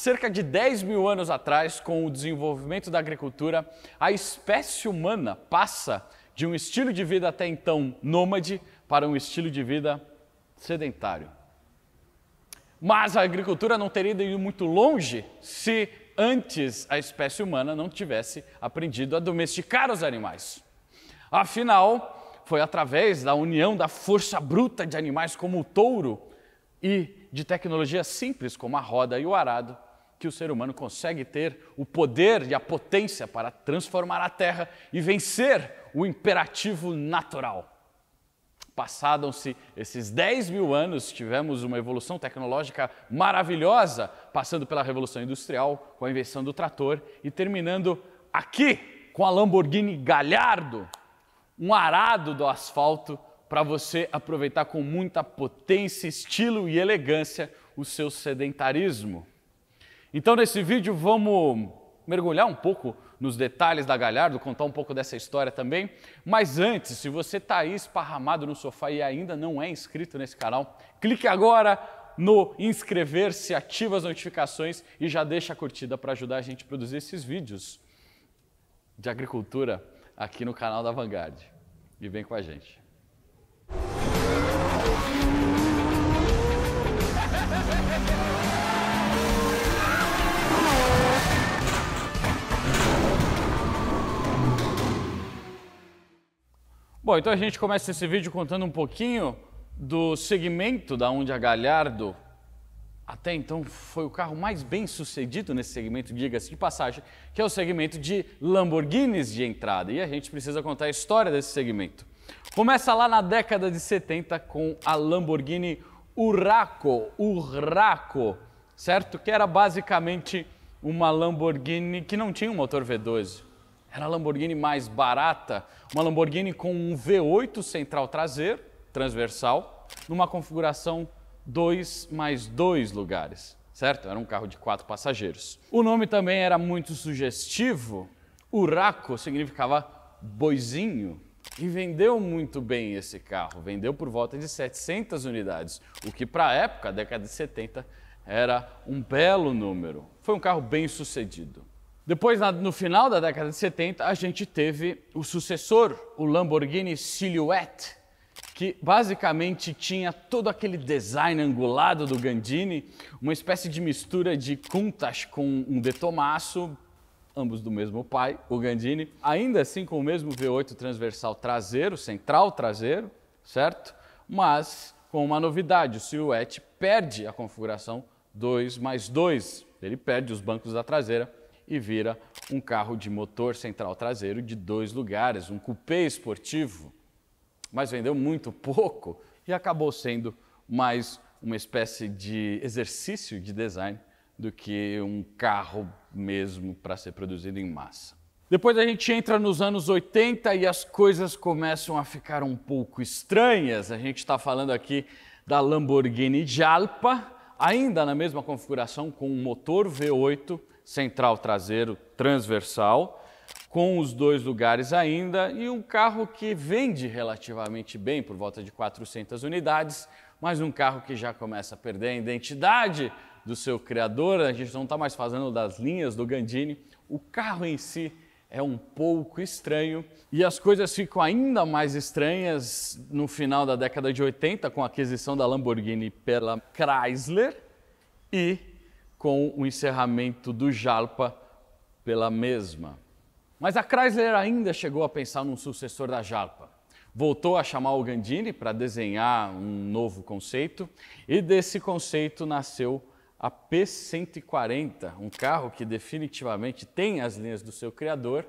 cerca de 10 mil anos atrás, com o desenvolvimento da agricultura, a espécie humana passa de um estilo de vida até então nômade para um estilo de vida sedentário. Mas a agricultura não teria ido muito longe se antes a espécie humana não tivesse aprendido a domesticar os animais. Afinal, foi através da união da força bruta de animais como o touro e de tecnologias simples como a roda e o arado que o ser humano consegue ter o poder e a potência para transformar a Terra e vencer o imperativo natural. Passaram-se esses 10 mil anos, tivemos uma evolução tecnológica maravilhosa, passando pela Revolução Industrial, com a invenção do trator e terminando aqui com a Lamborghini Galhardo, um arado do asfalto para você aproveitar com muita potência, estilo e elegância o seu sedentarismo. Então, nesse vídeo, vamos mergulhar um pouco nos detalhes da Galhardo, contar um pouco dessa história também. Mas antes, se você está aí esparramado no sofá e ainda não é inscrito nesse canal, clique agora no inscrever-se, ativa as notificações e já deixa a curtida para ajudar a gente a produzir esses vídeos de agricultura aqui no canal da Vanguard. E vem com a gente. Bom, então a gente começa esse vídeo contando um pouquinho do segmento da onde a Galhardo até então foi o carro mais bem sucedido nesse segmento, diga-se de passagem, que é o segmento de Lamborghinis de entrada. E a gente precisa contar a história desse segmento. Começa lá na década de 70 com a Lamborghini Urraco, Urraco, certo? Que era basicamente uma Lamborghini que não tinha um motor V12. Era a Lamborghini mais barata, uma Lamborghini com um V8 central traseiro, transversal, numa configuração 2 mais 2 lugares, certo? Era um carro de quatro passageiros. O nome também era muito sugestivo. Uraco significava boizinho e vendeu muito bem esse carro. Vendeu por volta de 700 unidades, o que para a época, década de 70, era um belo número. Foi um carro bem sucedido. Depois, no final da década de 70, a gente teve o sucessor, o Lamborghini Silhouette, que basicamente tinha todo aquele design angulado do Gandini, uma espécie de mistura de Countach com um De Tomasso, ambos do mesmo pai, o Gandini, ainda assim com o mesmo V8 transversal traseiro, central traseiro, certo? Mas com uma novidade, o Silhouette perde a configuração 2 mais 2, ele perde os bancos da traseira e vira um carro de motor central traseiro de dois lugares, um coupé esportivo. Mas vendeu muito pouco e acabou sendo mais uma espécie de exercício de design do que um carro mesmo para ser produzido em massa. Depois a gente entra nos anos 80 e as coisas começam a ficar um pouco estranhas. A gente está falando aqui da Lamborghini Jalpa, ainda na mesma configuração com um motor V8 central traseiro transversal, com os dois lugares ainda e um carro que vende relativamente bem, por volta de 400 unidades, mas um carro que já começa a perder a identidade do seu criador. A gente não está mais fazendo das linhas do Gandini. O carro em si é um pouco estranho e as coisas ficam ainda mais estranhas no final da década de 80 com a aquisição da Lamborghini pela Chrysler e com o encerramento do Jalpa pela mesma. Mas a Chrysler ainda chegou a pensar num sucessor da Jalpa. Voltou a chamar o Gandini para desenhar um novo conceito e desse conceito nasceu a P140, um carro que definitivamente tem as linhas do seu criador.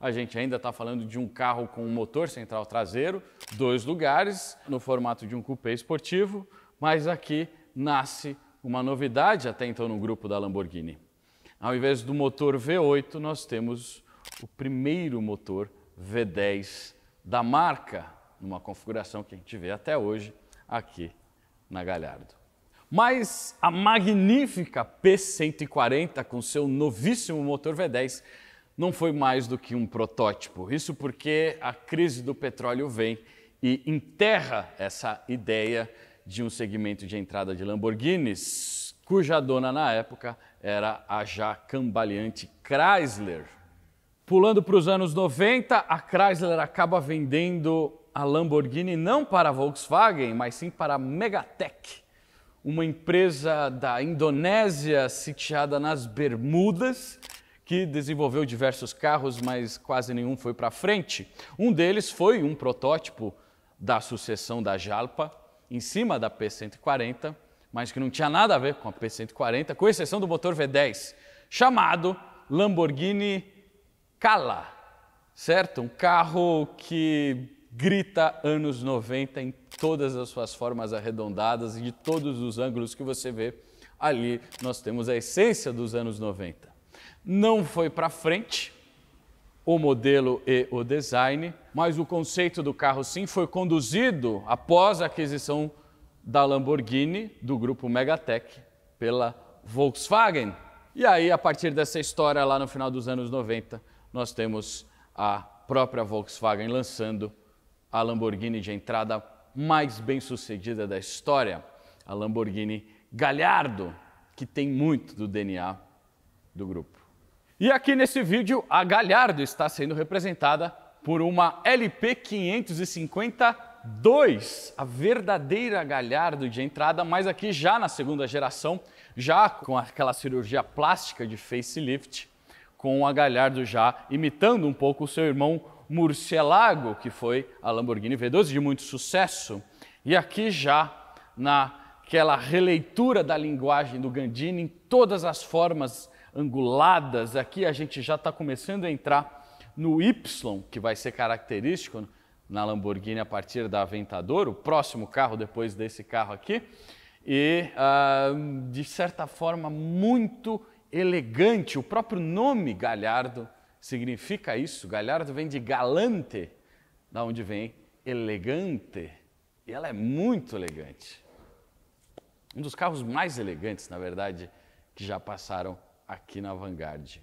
A gente ainda está falando de um carro com um motor central traseiro, dois lugares, no formato de um coupé esportivo, mas aqui nasce uma novidade até então no grupo da Lamborghini. Ao invés do motor V8, nós temos o primeiro motor V10 da marca, numa configuração que a gente vê até hoje aqui na Galhardo. Mas a magnífica P140 com seu novíssimo motor V10 não foi mais do que um protótipo. Isso porque a crise do petróleo vem e enterra essa ideia de um segmento de entrada de Lamborghinis, cuja dona na época era a já cambaleante Chrysler. Pulando para os anos 90, a Chrysler acaba vendendo a Lamborghini não para a Volkswagen, mas sim para a Megatech, uma empresa da Indonésia sitiada nas Bermudas que desenvolveu diversos carros, mas quase nenhum foi para frente. Um deles foi um protótipo da sucessão da Jalpa, em cima da P140, mas que não tinha nada a ver com a P140, com exceção do motor V10, chamado Lamborghini Cala, certo? Um carro que grita anos 90 em todas as suas formas arredondadas e de todos os ângulos que você vê. Ali nós temos a essência dos anos 90. Não foi para frente, o modelo e o design, mas o conceito do carro sim foi conduzido após a aquisição da Lamborghini, do grupo Megatech, pela Volkswagen. E aí, a partir dessa história, lá no final dos anos 90, nós temos a própria Volkswagen lançando a Lamborghini de entrada mais bem sucedida da história, a Lamborghini Gallardo, que tem muito do DNA do grupo. E aqui nesse vídeo, a Galhardo está sendo representada por uma LP 552, a verdadeira Galhardo de entrada, mas aqui já na segunda geração, já com aquela cirurgia plástica de facelift, com a Galhardo já imitando um pouco o seu irmão Murcielago, que foi a Lamborghini V12 de muito sucesso, e aqui já naquela releitura da linguagem do Gandini em todas as formas anguladas, aqui a gente já está começando a entrar no Y, que vai ser característico na Lamborghini a partir da Aventador, o próximo carro depois desse carro aqui, e uh, de certa forma muito elegante. O próprio nome Galhardo significa isso. Galhardo vem de galante, da onde vem elegante, e ela é muito elegante. Um dos carros mais elegantes, na verdade, que já passaram aqui na Vanguard.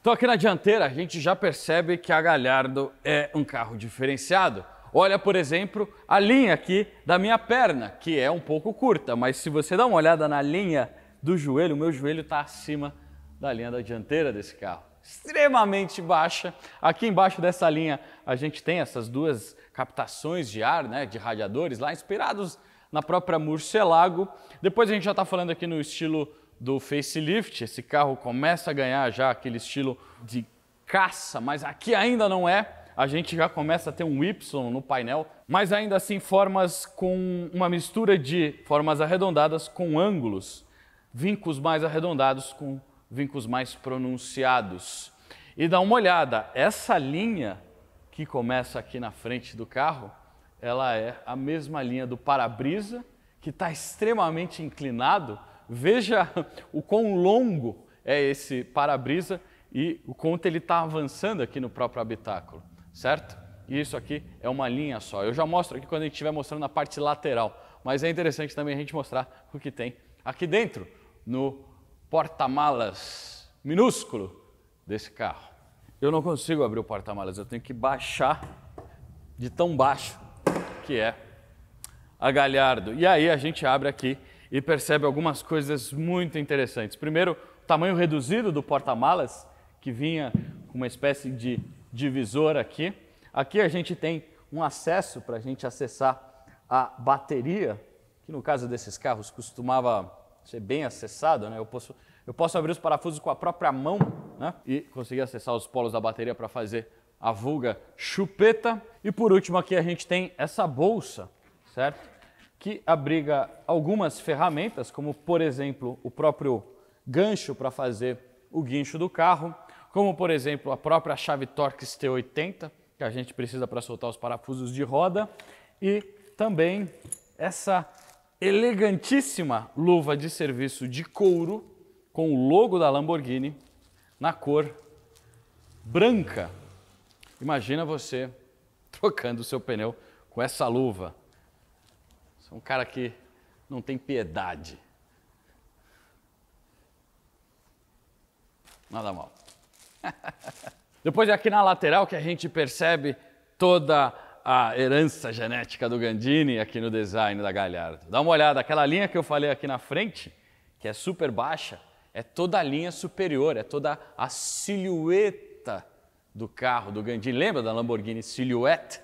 Então, aqui na dianteira, a gente já percebe que a Galhardo é um carro diferenciado. Olha, por exemplo, a linha aqui da minha perna, que é um pouco curta, mas se você dá uma olhada na linha do joelho, o meu joelho está acima da linha da dianteira desse carro. Extremamente baixa. Aqui embaixo dessa linha a gente tem essas duas captações de ar, né, de radiadores lá, inspirados na própria Murcielago. Depois a gente já está falando aqui no estilo do facelift. Esse carro começa a ganhar já aquele estilo de caça, mas aqui ainda não é. A gente já começa a ter um Y no painel, mas ainda assim formas com uma mistura de formas arredondadas com ângulos, vincos mais arredondados com vincos mais pronunciados. E dá uma olhada, essa linha que começa aqui na frente do carro, ela é a mesma linha do para-brisa, que está extremamente inclinado, Veja o quão longo é esse para-brisa e o quanto ele está avançando aqui no próprio habitáculo, certo? E isso aqui é uma linha só. Eu já mostro aqui quando a gente estiver mostrando a parte lateral, mas é interessante também a gente mostrar o que tem aqui dentro, no porta-malas minúsculo desse carro. Eu não consigo abrir o porta-malas, eu tenho que baixar de tão baixo que é a Galhardo. E aí a gente abre aqui e percebe algumas coisas muito interessantes. Primeiro, o tamanho reduzido do porta-malas, que vinha com uma espécie de divisor aqui. Aqui a gente tem um acesso para a gente acessar a bateria, que no caso desses carros costumava ser bem acessado, né? Eu posso, eu posso abrir os parafusos com a própria mão né? e conseguir acessar os polos da bateria para fazer a vulga chupeta. E por último aqui a gente tem essa bolsa, certo? que abriga algumas ferramentas, como por exemplo o próprio gancho para fazer o guincho do carro, como por exemplo a própria chave Torx T80, que a gente precisa para soltar os parafusos de roda, e também essa elegantíssima luva de serviço de couro com o logo da Lamborghini na cor branca. Imagina você trocando o seu pneu com essa luva. Você é um cara que não tem piedade. Nada mal. Depois é aqui na lateral que a gente percebe toda a herança genética do Gandini aqui no design da Galhardo. Dá uma olhada, aquela linha que eu falei aqui na frente, que é super baixa, é toda a linha superior, é toda a silhueta do carro do Gandini. Lembra da Lamborghini Silhouette?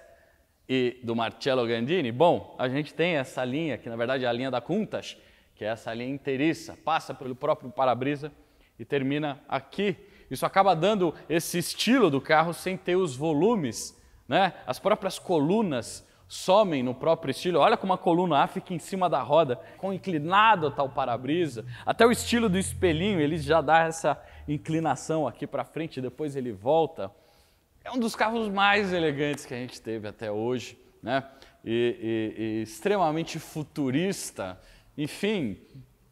e do Marcello Gandini? Bom, a gente tem essa linha, que na verdade é a linha da Kuntas, que é essa linha inteiriça, passa pelo próprio para-brisa e termina aqui. Isso acaba dando esse estilo do carro sem ter os volumes, né? As próprias colunas somem no próprio estilo. Olha como a coluna A fica em cima da roda, com inclinado tal para-brisa. Até o estilo do espelhinho, ele já dá essa inclinação aqui para frente, depois ele volta. É um dos carros mais elegantes que a gente teve até hoje, né? E, e, e extremamente futurista. Enfim,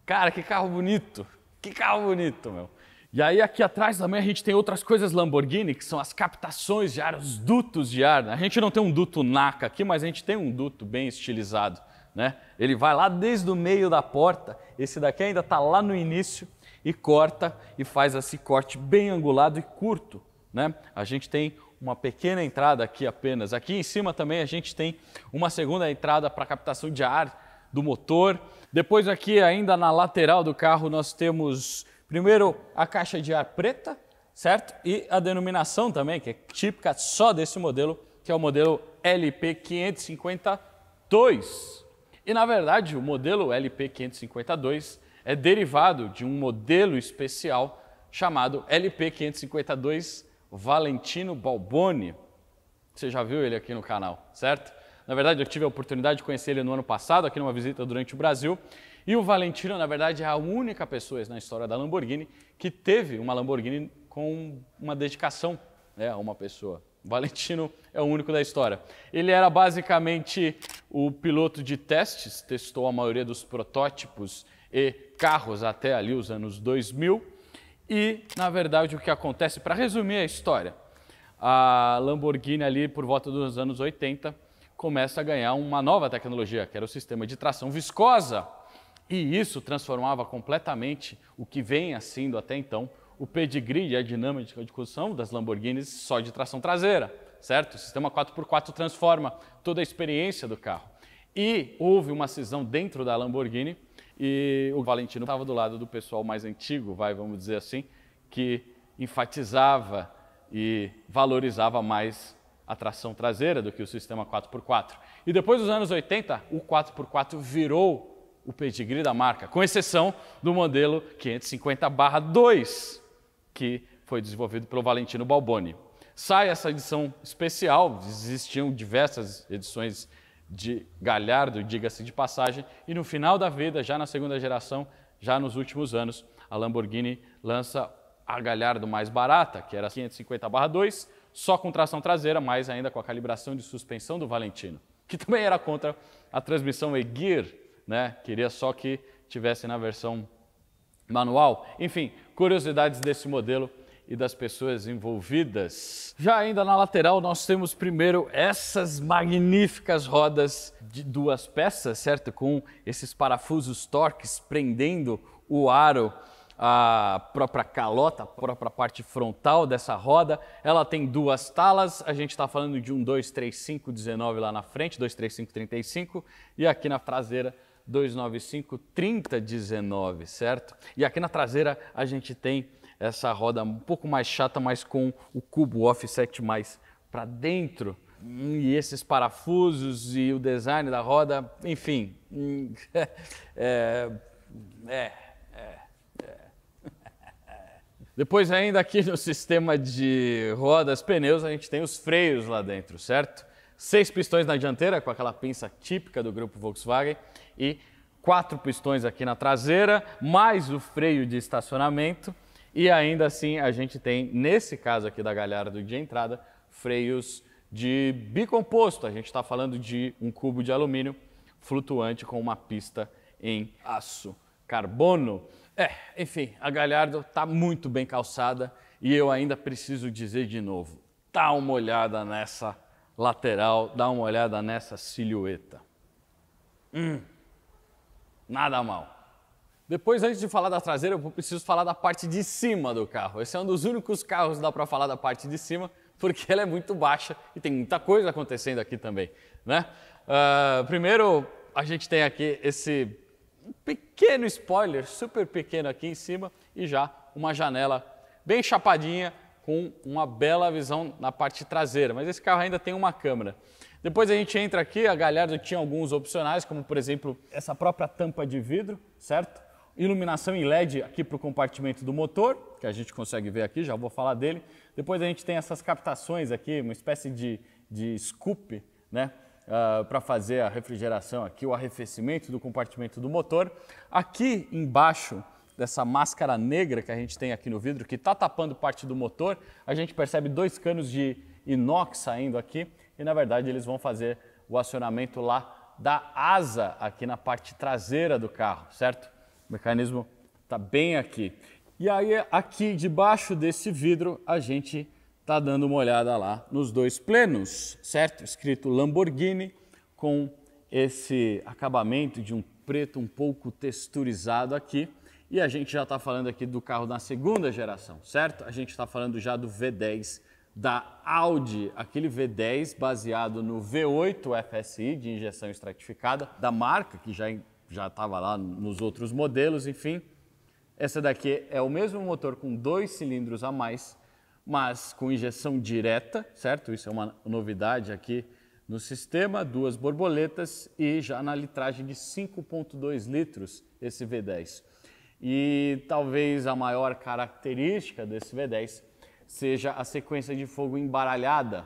cara, que carro bonito! Que carro bonito, meu! E aí aqui atrás também a gente tem outras coisas Lamborghini, que são as captações de ar, os dutos de ar. Né? A gente não tem um duto NACA aqui, mas a gente tem um duto bem estilizado. Né? Ele vai lá desde o meio da porta, esse daqui ainda está lá no início, e corta e faz esse corte bem angulado e curto. Né? A gente tem uma pequena entrada aqui apenas. Aqui em cima também a gente tem uma segunda entrada para captação de ar do motor. Depois aqui ainda na lateral do carro nós temos primeiro a caixa de ar preta, certo? E a denominação também, que é típica só desse modelo, que é o modelo LP552. E na verdade, o modelo LP552 é derivado de um modelo especial chamado LP552 Valentino Balboni. Você já viu ele aqui no canal, certo? Na verdade, eu tive a oportunidade de conhecer ele no ano passado, aqui numa visita durante o Brasil. E o Valentino, na verdade, é a única pessoa na história da Lamborghini que teve uma Lamborghini com uma dedicação né, a uma pessoa. O Valentino é o único da história. Ele era basicamente o piloto de testes, testou a maioria dos protótipos e carros até ali os anos 2000. E, na verdade, o que acontece, para resumir a história, a Lamborghini ali por volta dos anos 80 começa a ganhar uma nova tecnologia, que era o sistema de tração viscosa. E isso transformava completamente o que vem sendo até então o pedigree e a dinâmica de condução das Lamborghinis só de tração traseira, certo? O sistema 4x4 transforma toda a experiência do carro. E houve uma cisão dentro da Lamborghini e o Valentino estava do lado do pessoal mais antigo, vai, vamos dizer assim, que enfatizava e valorizava mais a tração traseira do que o sistema 4x4. E depois dos anos 80, o 4x4 virou o pedigree da marca, com exceção do modelo 550/2, que foi desenvolvido pelo Valentino Balboni. Sai essa edição especial, existiam diversas edições de Galhardo, diga-se de passagem, e no final da vida, já na segunda geração, já nos últimos anos, a Lamborghini lança a Galhardo mais barata, que era 550/2, só com tração traseira, mas ainda com a calibração de suspensão do Valentino, que também era contra a transmissão E-Gear, né? Queria só que tivesse na versão manual. Enfim, curiosidades desse modelo e das pessoas envolvidas. Já ainda na lateral, nós temos primeiro essas magníficas rodas de duas peças, certo? Com esses parafusos torques prendendo o aro a própria calota, a própria parte frontal dessa roda. Ela tem duas talas, a gente está falando de um 23519 lá na frente, 23535, e aqui na traseira 295 30 certo? E aqui na traseira a gente tem essa roda um pouco mais chata, mas com o cubo offset mais para dentro. Hum, e esses parafusos e o design da roda, enfim. Hum, é, é, é, é, Depois, ainda aqui no sistema de rodas, pneus, a gente tem os freios lá dentro, certo? Seis pistões na dianteira, com aquela pinça típica do grupo Volkswagen, e quatro pistões aqui na traseira, mais o freio de estacionamento e ainda assim, a gente tem, nesse caso aqui da galhardo de entrada, freios de bicomposto. A gente está falando de um cubo de alumínio flutuante com uma pista em aço carbono. É, enfim, a Galhardo está muito bem calçada e eu ainda preciso dizer de novo: dá uma olhada nessa lateral, dá uma olhada nessa silhueta. Hum, nada mal. Depois, antes de falar da traseira, eu preciso falar da parte de cima do carro. Esse é um dos únicos carros que dá para falar da parte de cima, porque ela é muito baixa e tem muita coisa acontecendo aqui também. Né? Uh, primeiro, a gente tem aqui esse pequeno spoiler, super pequeno aqui em cima, e já uma janela bem chapadinha com uma bela visão na parte traseira. Mas esse carro ainda tem uma câmera. Depois a gente entra aqui, a Galhardo tinha alguns opcionais, como por exemplo essa própria tampa de vidro, certo? iluminação em LED aqui para o compartimento do motor, que a gente consegue ver aqui, já vou falar dele. Depois a gente tem essas captações aqui, uma espécie de, de scoop, né? Uh, ah, para fazer a refrigeração aqui, o arrefecimento do compartimento do motor. Aqui embaixo dessa máscara negra que a gente tem aqui no vidro, que está tapando parte do motor, a gente percebe dois canos de inox saindo aqui e, na verdade, eles vão fazer o acionamento lá da asa aqui na parte traseira do carro, certo? O mecanismo está bem aqui. E aí, aqui debaixo desse vidro, a gente está dando uma olhada lá nos dois plenos, certo? Escrito Lamborghini com esse acabamento de um preto um pouco texturizado aqui. E a gente já está falando aqui do carro da segunda geração, certo? A gente está falando já do V10 da Audi, aquele V10 baseado no V8 FSI de injeção estratificada da marca, que já já estava lá nos outros modelos, enfim. Essa daqui é o mesmo motor com dois cilindros a mais, mas com injeção direta, certo? Isso é uma novidade aqui no sistema, duas borboletas e já na litragem de 5.2 litros esse V10. E talvez a maior característica desse V10 seja a sequência de fogo embaralhada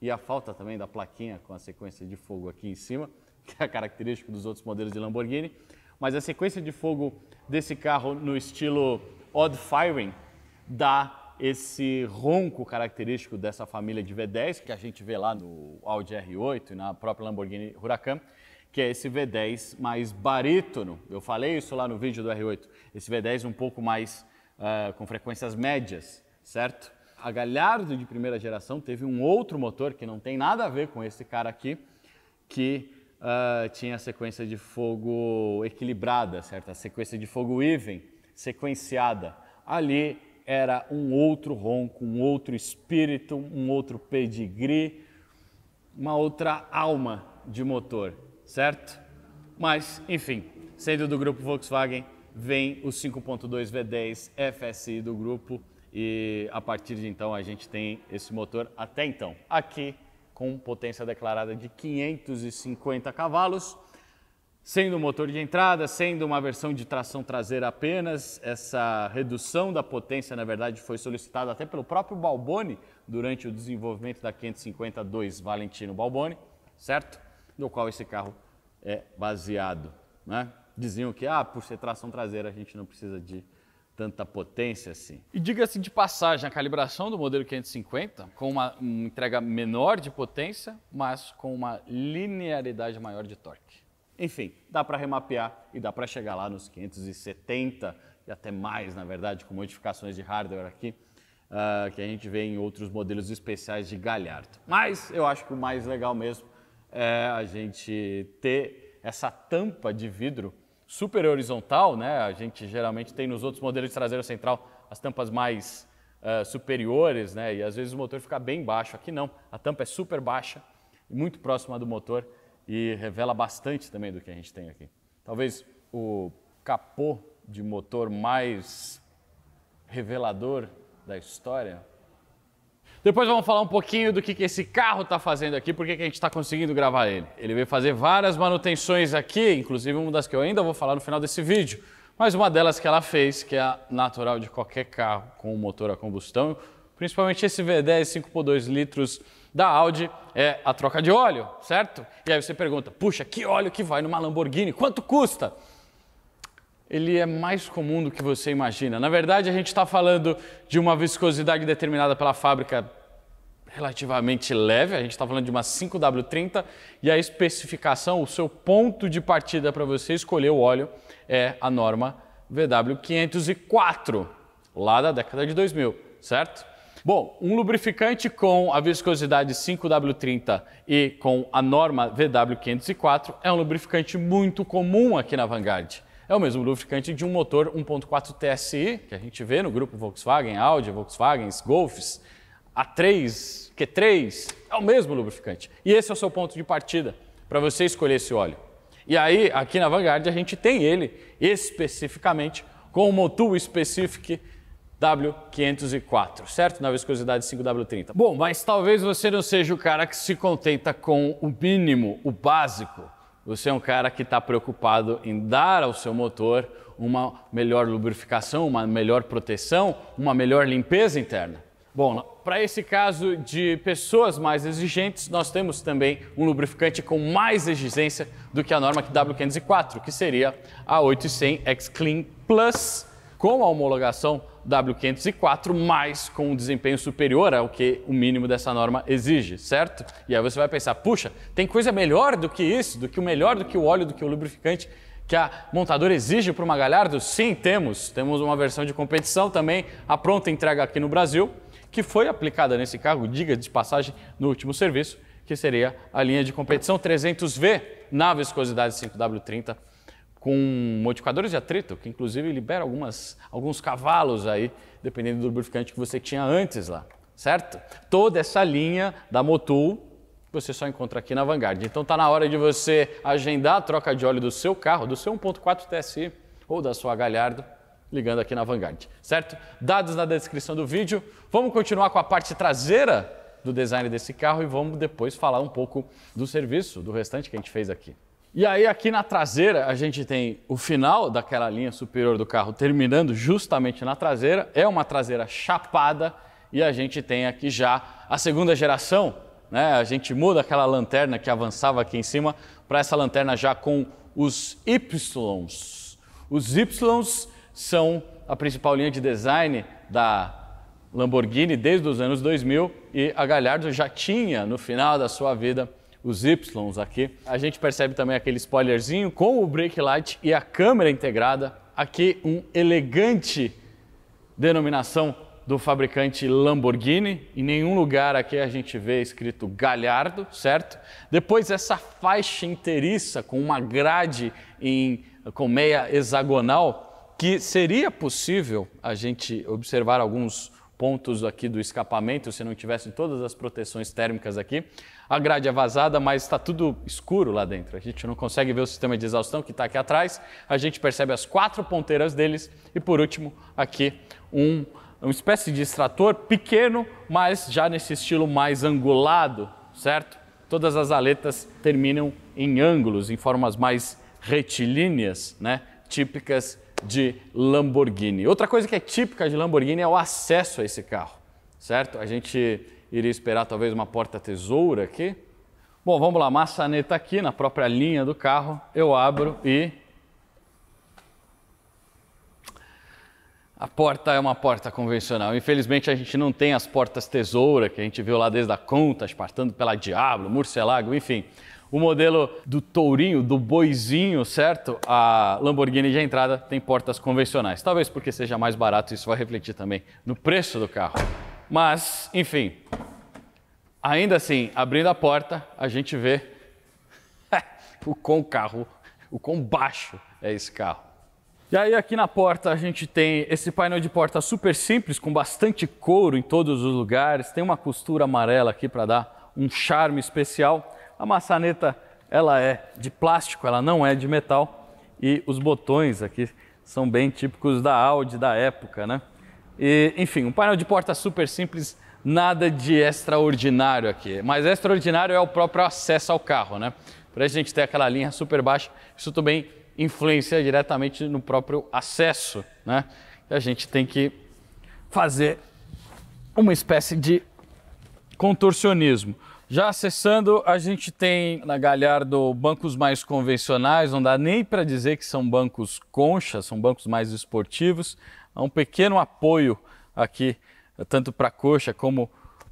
e a falta também da plaquinha com a sequência de fogo aqui em cima que é característico dos outros modelos de Lamborghini, mas a sequência de fogo desse carro no estilo odd firing dá esse ronco característico dessa família de V10 que a gente vê lá no Audi R8 e na própria Lamborghini Huracan, que é esse V10 mais barítono. Eu falei isso lá no vídeo do R8. Esse V10 um pouco mais uh, com frequências médias, certo? A Galhardo de primeira geração teve um outro motor que não tem nada a ver com esse cara aqui, que uh, tinha a sequência de fogo equilibrada, certo? A sequência de fogo even, sequenciada. Ali era um outro ronco, um outro espírito, um outro pedigree, uma outra alma de motor, certo? Mas, enfim, sendo do grupo Volkswagen, vem o 5.2 V10 FSI do grupo e a partir de então a gente tem esse motor até então aqui com potência declarada de 550 cavalos, sendo um motor de entrada, sendo uma versão de tração traseira apenas. Essa redução da potência, na verdade, foi solicitada até pelo próprio Balboni durante o desenvolvimento da 552 Valentino Balboni, certo? No qual esse carro é baseado, né? Diziam que ah, por ser tração traseira a gente não precisa de tanta potência assim. E diga-se assim, de passagem, a calibração do modelo 550, com uma, uma, entrega menor de potência, mas com uma linearidade maior de torque. Enfim, dá para remapear e dá para chegar lá nos 570 e até mais, na verdade, com modificações de hardware aqui, uh, que a gente vê em outros modelos especiais de Galhardo. Mas eu acho que o mais legal mesmo é a gente ter essa tampa de vidro super horizontal, né? A gente geralmente tem nos outros modelos de traseira central as tampas mais uh, superiores, né? E às vezes o motor fica bem baixo. Aqui não, a tampa é super baixa, muito próxima do motor e revela bastante também do que a gente tem aqui. Talvez o capô de motor mais revelador da história depois vamos falar um pouquinho do que, que esse carro está fazendo aqui, porque que a gente está conseguindo gravar ele. Ele veio fazer várias manutenções aqui, inclusive uma das que eu ainda vou falar no final desse vídeo. Mas uma delas que ela fez, que é a natural de qualquer carro com motor a combustão, principalmente esse V10 5.2 litros da Audi, é a troca de óleo, certo? E aí você pergunta, puxa, que óleo que vai numa Lamborghini? Quanto custa? ele é mais comum do que você imagina. Na verdade, a gente está falando de uma viscosidade determinada pela fábrica relativamente leve, a gente está falando de uma 5W30 e a especificação, o seu ponto de partida para você escolher o óleo é a norma VW504, lá da década de 2000, certo? Bom, um lubrificante com a viscosidade 5W30 e com a norma VW504 é um lubrificante muito comum aqui na Vanguard. É o mesmo lubrificante de um motor 1.4 TSI que a gente vê no grupo Volkswagen, Audi, Volkswagens, Golfs. A3, Q3, é o mesmo lubrificante. E esse é o seu ponto de partida para você escolher esse óleo. E aí, aqui na Vanguard, a gente tem ele especificamente com o Motul Specific W504, certo? Na viscosidade 5W30. Bom, mas talvez você não seja o cara que se contenta com o mínimo, o básico. Você é um cara que está preocupado em dar ao seu motor uma melhor lubrificação, uma melhor proteção, uma melhor limpeza interna. Bom, para esse caso de pessoas mais exigentes, nós temos também um lubrificante com mais exigência do que a norma W504, que seria a 8100 X-Clean Plus, com a homologação W504, mas com um desempenho superior ao que o mínimo dessa norma exige, certo? E aí você vai pensar, puxa, tem coisa melhor do que isso, do que o melhor do que o óleo, do que o lubrificante que a montadora exige para uma Galhardo? Sim, temos. Temos uma versão de competição também, a pronta entrega aqui no Brasil que foi aplicada nesse carro diga de passagem, no último serviço, que seria a linha de competição 300V, na viscosidade 5W30, com modificadores de atrito, que inclusive libera algumas, alguns cavalos aí, dependendo do lubrificante que você tinha antes lá, certo? Toda essa linha da Motul você só encontra aqui na Vanguard. Então está na hora de você agendar a troca de óleo do seu carro, do seu 1.4 TSI ou da sua Galhardo, ligando aqui na Vanguard, certo? Dados na descrição do vídeo. Vamos continuar com a parte traseira do design desse carro e vamos depois falar um pouco do serviço, do restante que a gente fez aqui. E aí aqui na traseira a gente tem o final daquela linha superior do carro terminando justamente na traseira, é uma traseira chapada e a gente tem aqui já a segunda geração, né? A gente muda aquela lanterna que avançava aqui em cima para essa lanterna já com os Ys. Os Ys são a principal linha de design da Lamborghini desde os anos 2000 e a Gallardo já tinha no final da sua vida os Ys aqui. A gente percebe também aquele spoilerzinho com o brake light e a câmera integrada. Aqui um elegante denominação do fabricante Lamborghini. Em nenhum lugar aqui a gente vê escrito Galhardo, certo? Depois essa faixa inteiriça com uma grade em, com meia hexagonal que seria possível a gente observar alguns pontos aqui do escapamento, se não tivessem todas as proteções térmicas aqui. A grade é vazada, mas está tudo escuro lá dentro. A gente não consegue ver o sistema de exaustão que está aqui atrás. A gente percebe as quatro ponteiras deles e, por último, aqui um, uma espécie de extrator pequeno, mas já nesse estilo mais angulado, certo? Todas as aletas terminam em ângulos, em formas mais retilíneas, né? típicas de Lamborghini. Outra coisa que é típica de Lamborghini é o acesso a esse carro, certo? A gente iria esperar talvez uma porta tesoura aqui. Bom, vamos lá, maçaneta aqui na própria linha do carro, eu abro e A porta é uma porta convencional. Infelizmente, a gente não tem as portas tesoura que a gente viu lá desde a Contas, partando pela Diablo, Murcelago, enfim. O modelo do tourinho, do boizinho, certo? A Lamborghini de entrada tem portas convencionais. Talvez porque seja mais barato, isso vai refletir também no preço do carro. Mas, enfim, ainda assim, abrindo a porta, a gente vê o com carro, o com baixo é esse carro. E aí aqui na porta a gente tem esse painel de porta super simples, com bastante couro em todos os lugares, tem uma costura amarela aqui para dar um charme especial a maçaneta ela é de plástico, ela não é de metal e os botões aqui são bem típicos da Audi da época, né? E, enfim, um painel de porta super simples, nada de extraordinário aqui. Mas extraordinário é o próprio acesso ao carro, né? Para a gente ter aquela linha super baixa, isso também influencia diretamente no próprio acesso, né? E a gente tem que fazer uma espécie de contorcionismo. Já acessando, a gente tem na Galhardo bancos mais convencionais, não dá nem para dizer que são bancos concha, são bancos mais esportivos. Há um pequeno apoio aqui, tanto para a coxa como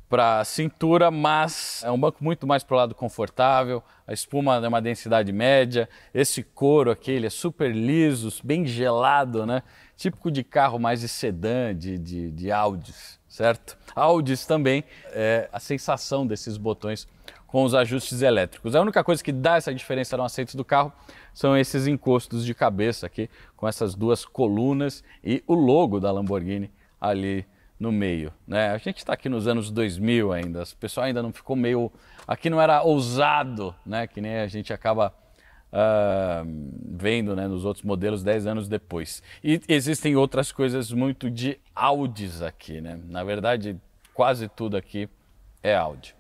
para a cintura, mas é um banco muito mais para o lado confortável, a espuma é uma densidade média, esse couro aqui ele é super liso, bem gelado, né? Típico de carro mais de sedã, de, de, de Audis certo? Audis também é a sensação desses botões com os ajustes elétricos. A única coisa que dá essa diferença no assento do carro são esses encostos de cabeça aqui, com essas duas colunas e o logo da Lamborghini ali no meio. Né? A gente está aqui nos anos 2000 ainda, o pessoal ainda não ficou meio... Aqui não era ousado, né? que nem a gente acaba uh, vendo né, nos outros modelos 10 anos depois. E existem outras coisas muito de áudios aqui, né? Na verdade, quase tudo aqui é Audi.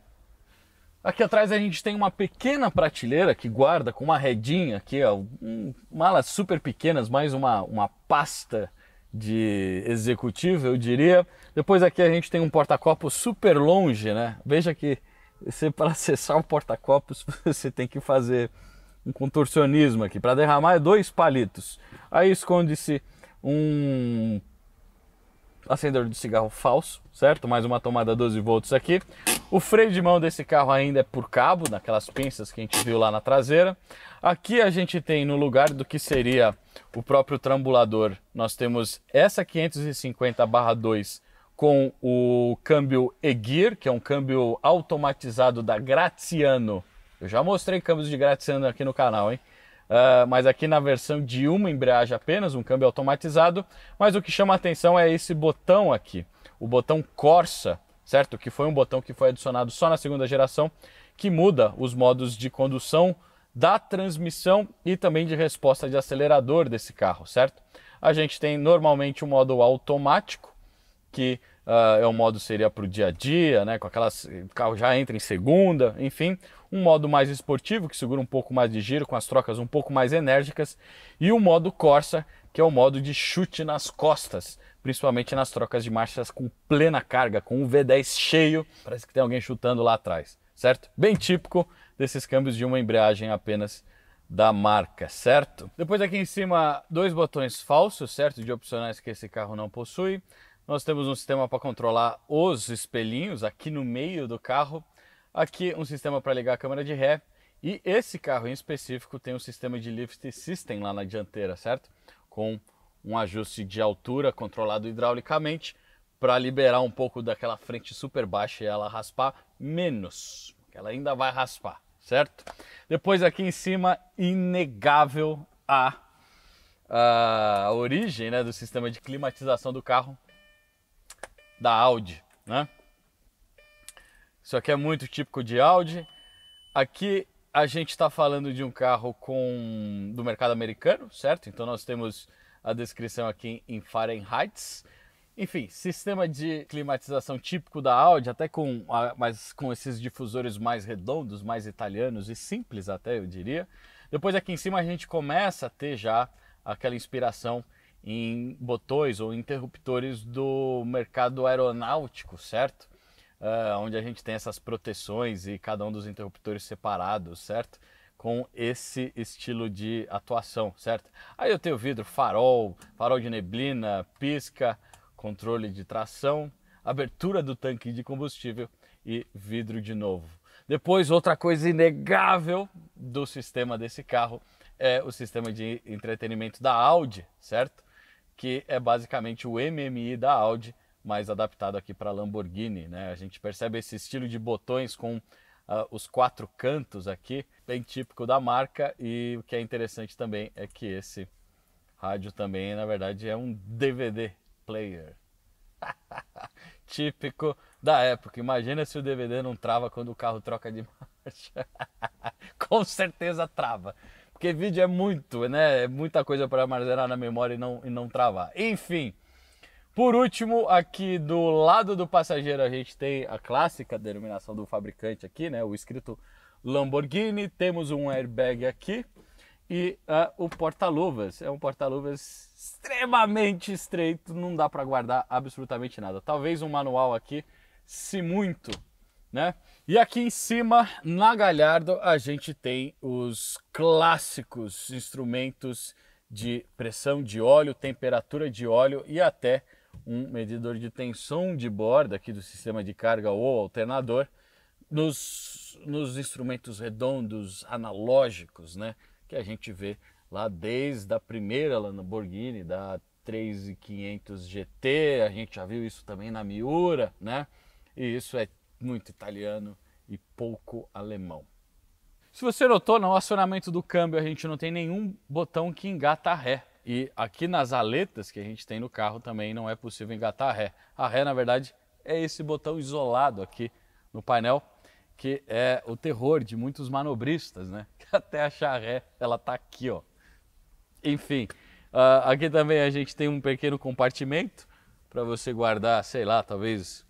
Aqui atrás a gente tem uma pequena prateleira que guarda com uma redinha aqui, ó, um, malas super pequenas, mais uma, uma pasta de executivo, eu diria. Depois aqui a gente tem um porta-copos super longe, né? Veja que você para acessar o porta-copos você tem que fazer um contorcionismo aqui. Para derramar é dois palitos. Aí esconde-se um acendedor de cigarro falso, certo? Mais uma tomada 12 volts aqui. O freio de mão desse carro ainda é por cabo, naquelas pinças que a gente viu lá na traseira. Aqui a gente tem, no lugar do que seria o próprio trambulador, nós temos essa 550/2 com o câmbio e que é um câmbio automatizado da Graziano eu já mostrei câmbios de gratissando aqui no canal, hein? Uh, mas aqui na versão de uma embreagem apenas, um câmbio automatizado. Mas o que chama a atenção é esse botão aqui, o botão Corsa, certo? Que foi um botão que foi adicionado só na segunda geração, que muda os modos de condução da transmissão e também de resposta de acelerador desse carro, certo? A gente tem normalmente o um modo automático, que Uh, é um modo seria para o dia a dia, né? Com aquelas carro já entra em segunda, enfim, um modo mais esportivo que segura um pouco mais de giro, com as trocas um pouco mais enérgicas, e o modo Corsa, que é o modo de chute nas costas, principalmente nas trocas de marchas com plena carga, com o V10 cheio, parece que tem alguém chutando lá atrás, certo? Bem típico desses câmbios de uma embreagem apenas da marca, certo? Depois aqui em cima, dois botões falsos, certo? De opcionais que esse carro não possui. Nós temos um sistema para controlar os espelhinhos aqui no meio do carro. Aqui um sistema para ligar a câmera de ré. E esse carro em específico tem um sistema de lift system lá na dianteira, certo? Com um ajuste de altura controlado hidraulicamente para liberar um pouco daquela frente super baixa e ela raspar menos. Ela ainda vai raspar, certo? Depois aqui em cima, inegável a, a origem né, do sistema de climatização do carro da Audi, né? Isso aqui é muito típico de Audi. Aqui a gente está falando de um carro com do mercado americano, certo? Então nós temos a descrição aqui em Fahrenheit. Enfim, sistema de climatização típico da Audi, até com, mas com esses difusores mais redondos, mais italianos e simples até, eu diria. Depois aqui em cima a gente começa a ter já aquela inspiração em botões ou interruptores do mercado aeronáutico, certo? Uh, onde a gente tem essas proteções e cada um dos interruptores separados, certo? Com esse estilo de atuação, certo? Aí eu tenho vidro, farol, farol de neblina, pisca, controle de tração, abertura do tanque de combustível e vidro de novo. Depois, outra coisa inegável do sistema desse carro é o sistema de entretenimento da Audi, certo? que é basicamente o MMI da Audi, mas adaptado aqui para Lamborghini. Né? A gente percebe esse estilo de botões com uh, os quatro cantos aqui, bem típico da marca. E o que é interessante também é que esse rádio também, na verdade, é um DVD player. típico da época. Imagina se o DVD não trava quando o carro troca de marcha. Com certeza trava. Porque vídeo é muito, né? É muita coisa para armazenar na memória e não, e não travar. Enfim. Por último, aqui do lado do passageiro, a gente tem a clássica denominação do fabricante aqui, né? O escrito Lamborghini. Temos um airbag aqui e uh, o porta-luvas. É um porta-luvas extremamente estreito, não dá para guardar absolutamente nada. Talvez um manual aqui, se muito, né? E aqui em cima, na Galhardo, a gente tem os clássicos instrumentos de pressão de óleo, temperatura de óleo e até um medidor de tensão de borda aqui do sistema de carga ou alternador nos, nos instrumentos redondos analógicos, né? Que a gente vê lá desde a primeira Lamborghini, da 3500 GT, a gente já viu isso também na Miura, né? E isso é muito italiano e pouco alemão. Se você notou, no acionamento do câmbio a gente não tem nenhum botão que engata a ré. E aqui nas aletas que a gente tem no carro também não é possível engatar a ré. A ré, na verdade, é esse botão isolado aqui no painel, que é o terror de muitos manobristas, né? Que até achar ré, ela tá aqui, ó. Enfim, uh, aqui também a gente tem um pequeno compartimento para você guardar, sei lá, talvez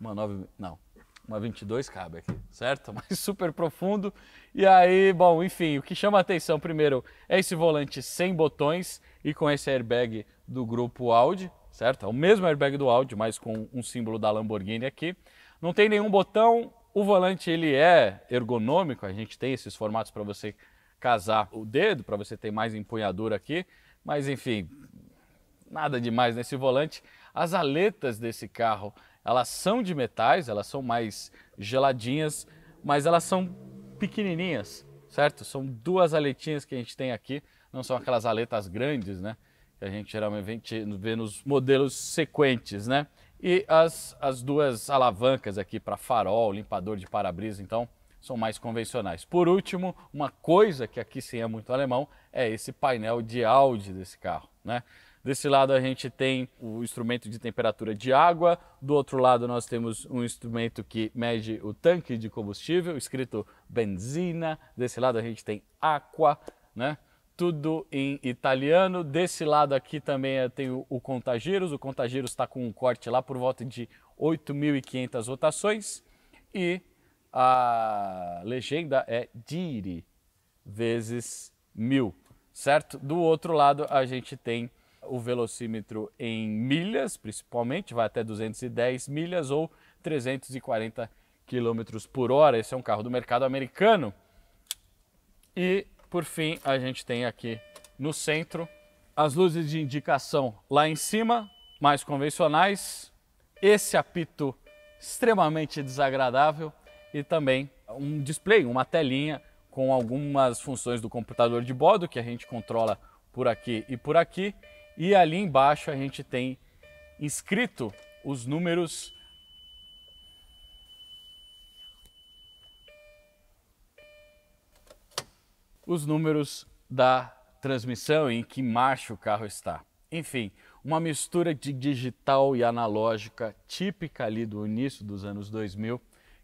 uma nove... não, uma 22 cabe aqui, certo? Mas super profundo. E aí, bom, enfim, o que chama atenção primeiro é esse volante sem botões e com esse airbag do grupo Audi, certo? É o mesmo airbag do Audi, mas com um símbolo da Lamborghini aqui. Não tem nenhum botão, o volante ele é ergonômico, a gente tem esses formatos para você casar o dedo, para você ter mais empunhadura aqui, mas enfim, nada demais nesse volante. As aletas desse carro elas são de metais, elas são mais geladinhas, mas elas são pequenininhas, certo? São duas aletinhas que a gente tem aqui, não são aquelas aletas grandes, né? Que a gente geralmente vê nos modelos sequentes, né? E as, as duas alavancas aqui para farol, limpador de para-brisa, então são mais convencionais. Por último, uma coisa que aqui sim é muito alemão é esse painel de Audi desse carro, né? Desse lado a gente tem o instrumento de temperatura de água, do outro lado nós temos um instrumento que mede o tanque de combustível, escrito benzina, desse lado a gente tem aqua, né? tudo em italiano. Desse lado aqui também eh, tem o, o Contageiros. O contagiros está com um corte lá por volta de 8.500 rotações. E a legenda é Diri vezes mil, certo? Do outro lado a gente tem o velocímetro em milhas, principalmente, vai até 210 milhas ou 340 km por hora. Esse é um carro do mercado americano. E, por fim, a gente tem aqui no centro as luzes de indicação lá em cima, mais convencionais, esse apito extremamente desagradável e também um display, uma telinha com algumas funções do computador de bordo que a gente controla por aqui e por aqui e ali embaixo a gente tem escrito os números os números da transmissão em que marcha o carro está. Enfim, uma mistura de digital e analógica típica ali do início dos anos 2000,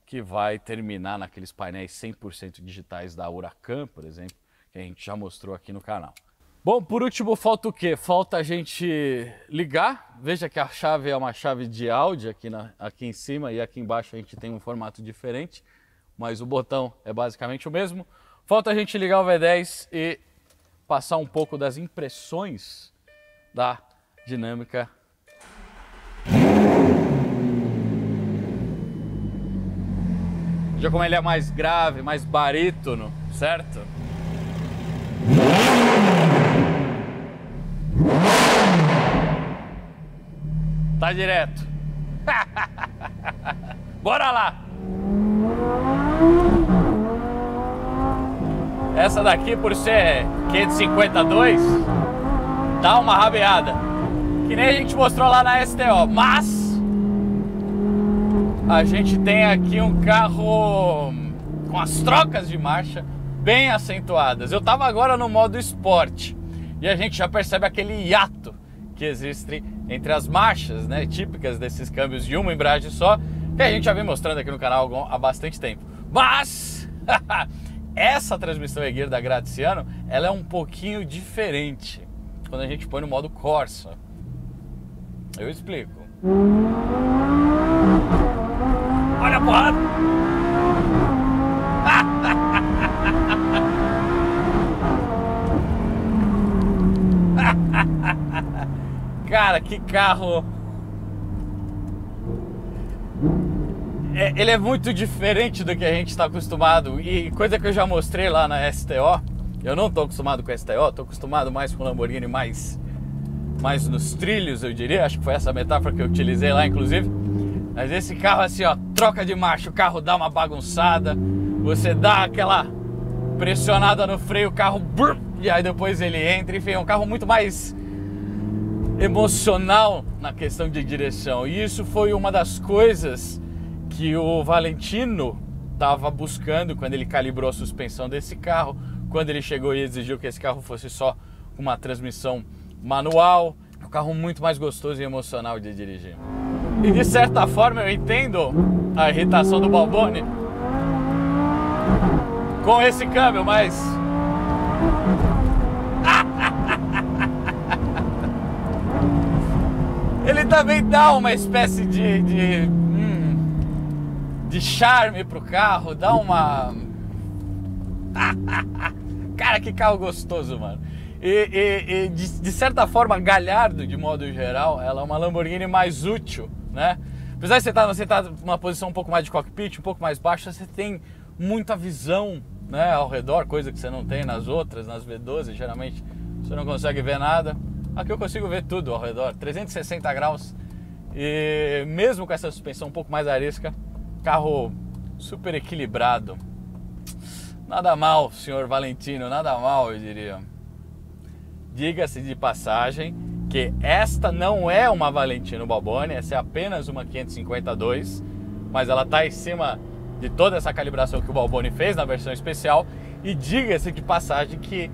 que vai terminar naqueles painéis 100% digitais da Huracan, por exemplo, que a gente já mostrou aqui no canal. Bom, por último, falta o quê? Falta a gente ligar. Veja que a chave é uma chave de áudio aqui, na, aqui em cima e aqui embaixo a gente tem um formato diferente, mas o botão é basicamente o mesmo. Falta a gente ligar o V10 e passar um pouco das impressões da dinâmica Veja como ele é mais grave, mais barítono, certo? Tá direto. Bora lá! Essa daqui, por ser 552, dá uma rabeada. Que nem a gente mostrou lá na STO. Mas a gente tem aqui um carro com as trocas de marcha bem acentuadas. Eu tava agora no modo esporte e a gente já percebe aquele hiato que existe entre as marchas né, típicas desses câmbios de uma embreagem só, que a gente já vem mostrando aqui no canal há bastante tempo. Mas essa transmissão e da Graziano, ela é um pouquinho diferente quando a gente põe no modo Corsa. Eu explico. Olha a porrada! Cara, que carro! É, ele é muito diferente do que a gente está acostumado. E coisa que eu já mostrei lá na STO, eu não estou acostumado com a STO, estou acostumado mais com Lamborghini, mais, mais nos trilhos, eu diria. Acho que foi essa metáfora que eu utilizei lá, inclusive. Mas esse carro, assim, ó, troca de marcha, o carro dá uma bagunçada, você dá aquela pressionada no freio, o carro. Brum, e aí depois ele entra, enfim, é um carro muito mais emocional na questão de direção. E isso foi uma das coisas que o Valentino estava buscando quando ele calibrou a suspensão desse carro, quando ele chegou e exigiu que esse carro fosse só uma transmissão manual. É um carro muito mais gostoso e emocional de dirigir. E de certa forma eu entendo a irritação do Balboni com esse câmbio, mas também dá uma espécie de. de, hum, de charme pro carro, dá uma. Cara, que carro gostoso, mano. E, e, e de, de, certa forma, Galhardo, de modo geral, ela é uma Lamborghini mais útil, né? Apesar de você estar, tá, você estar tá numa posição um pouco mais de cockpit, um pouco mais baixa, você tem muita visão né, ao redor, coisa que você não tem nas outras, nas V12, geralmente você não consegue ver nada. Aqui eu consigo ver tudo ao redor, 360 graus. E mesmo com essa suspensão um pouco mais arisca, carro super equilibrado. Nada mal, senhor Valentino, nada mal, eu diria. Diga-se de passagem que esta não é uma Valentino Balboni, essa é apenas uma 552, mas ela está em cima de toda essa calibração que o Balboni fez na versão especial. E diga-se de passagem que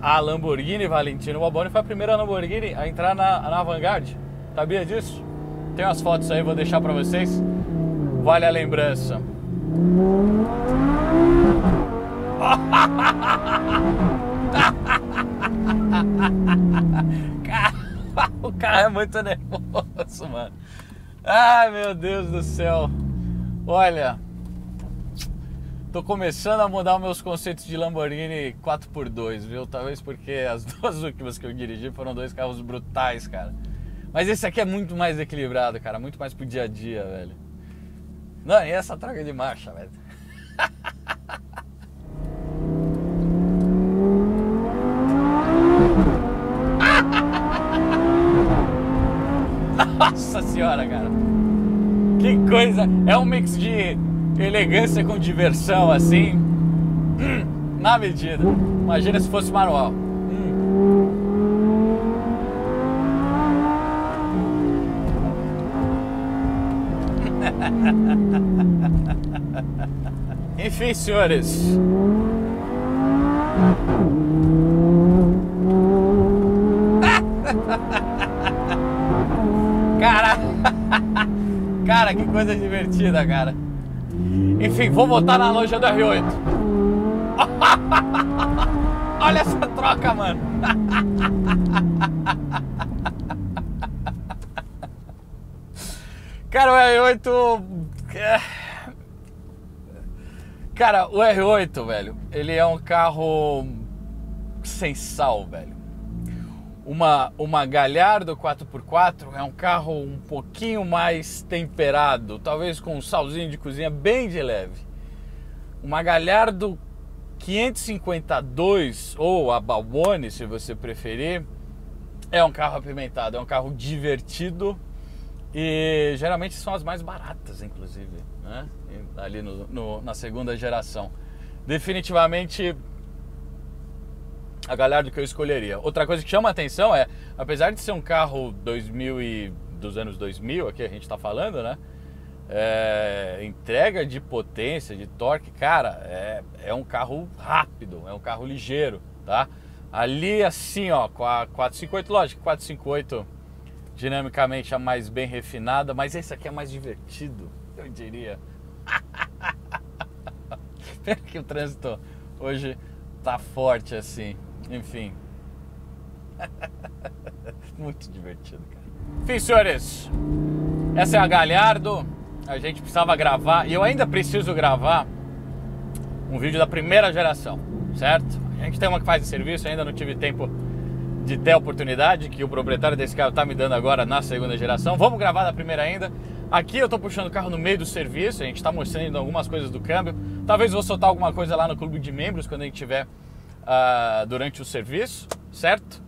a Lamborghini Valentino Bobone foi a primeira Lamborghini a entrar na, na Vanguard. Sabia disso? Tem umas fotos aí, vou deixar para vocês. Vale a lembrança. O cara é muito nervoso, mano. Ai, meu Deus do céu. Olha, Tô começando a mudar meus conceitos de Lamborghini 4x2, viu? Talvez porque as duas últimas que eu dirigi foram dois carros brutais, cara. Mas esse aqui é muito mais equilibrado, cara. Muito mais pro dia a dia, velho. Não, e essa troca de marcha, velho. Nossa senhora, cara. Que coisa. É um mix de elegância com diversão, assim, hum, na medida. Imagina se fosse manual. Hum. Enfim, senhores. Cara, cara, que coisa divertida, cara. Enfim, vou votar na loja do R8. Olha essa troca, mano. Cara, o R8. É. Cara, o R8, velho, ele é um carro sem sal, velho. Uma, uma Galhardo 4x4 é um carro um pouquinho mais temperado, talvez com um salzinho de cozinha bem de leve. Uma Galhardo 552 ou a Balbone, se você preferir, é um carro apimentado, é um carro divertido e geralmente são as mais baratas, inclusive, né? ali no, no, na segunda geração. Definitivamente a do que eu escolheria. Outra coisa que chama a atenção é, apesar de ser um carro 2000 e, dos anos 2000, aqui a gente está falando, né? É, entrega de potência, de torque, cara, é, é um carro rápido, é um carro ligeiro, tá? Ali assim, ó, com a 458, lógico, 458 dinamicamente a mais bem refinada, mas esse aqui é mais divertido, eu diria. Pena que o trânsito hoje tá forte assim. Enfim. Muito divertido, cara. Enfim, senhores, essa é a Galhardo. A gente precisava gravar, e eu ainda preciso gravar um vídeo da primeira geração, certo? A gente tem uma que faz de serviço, ainda não tive tempo de ter a oportunidade que o proprietário desse carro está me dando agora na segunda geração. Vamos gravar da primeira ainda. Aqui eu estou puxando o carro no meio do serviço, a gente está mostrando algumas coisas do câmbio. Talvez vou soltar alguma coisa lá no clube de membros quando a gente tiver uh, durante o serviço, certo?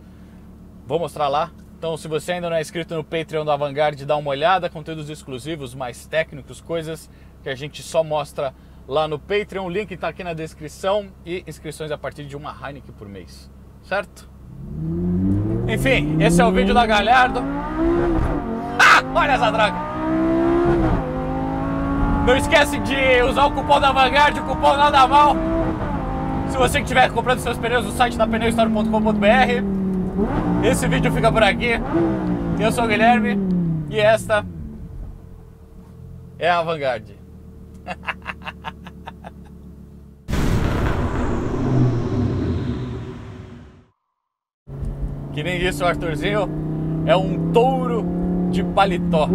Vou mostrar lá. Então, se você ainda não é inscrito no Patreon da Vanguard, dá uma olhada, conteúdos exclusivos, mais técnicos, coisas que a gente só mostra lá no Patreon. O link está aqui na descrição e inscrições a partir de uma Heineken por mês, certo? Enfim, esse é o vídeo da Galhardo. Ah, olha essa draga! Não esquece de usar o cupom da Vanguard, o cupom nada mal. Se você que estiver comprando seus pneus, no site da pneustore.com.br, Esse vídeo fica por aqui. Eu sou o Guilherme e esta é a Vanguard. que nem isso, o Arthurzinho, é um touro de paletó.